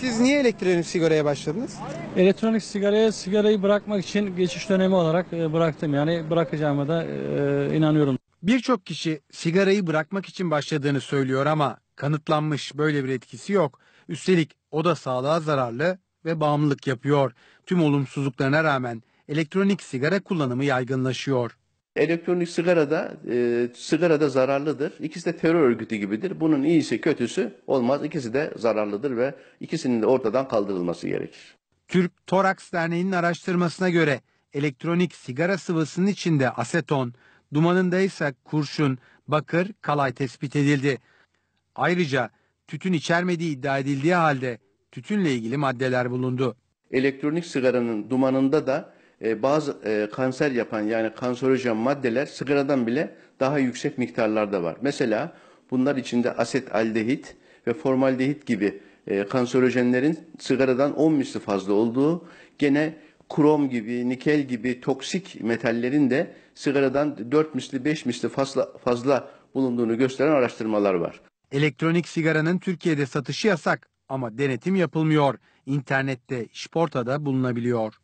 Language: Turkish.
Siz niye elektronik sigaraya başladınız? Elektronik sigaraya sigarayı bırakmak için geçiş dönemi olarak e, bıraktım. Yani bırakacağıma da e, inanıyorum. Birçok kişi sigarayı bırakmak için başladığını söylüyor ama kanıtlanmış böyle bir etkisi yok. Üstelik o da sağlığa zararlı ve bağımlılık yapıyor. Tüm olumsuzluklarına rağmen elektronik sigara kullanımı yaygınlaşıyor. Elektronik sigara da e, sigara da zararlıdır. İkisi de terör örgütü gibidir. Bunun iyisi kötüsü olmaz. İkisi de zararlıdır ve ikisinin de ortadan kaldırılması gerekir. Türk Toraks Derneği'nin araştırmasına göre elektronik sigara sıvısının içinde aseton, dumanında ise kurşun, bakır, kalay tespit edildi. Ayrıca tütün içermediği iddia edildiği halde tütünle ilgili maddeler bulundu. Elektronik sigaranın dumanında da e, bazı e, kanser yapan yani kanserojen maddeler sigaradan bile daha yüksek miktarlarda var. Mesela bunlar içinde aset aldehit ve formaldehit gibi e, kanserojenlerin sigaradan 10 misli fazla olduğu, gene krom gibi, nikel gibi toksik metallerin de sigaradan 4 misli 5 misli fazla, fazla bulunduğunu gösteren araştırmalar var. Elektronik sigaranın Türkiye'de satışı yasak ama denetim yapılmıyor. İnternette, sportada bulunabiliyor.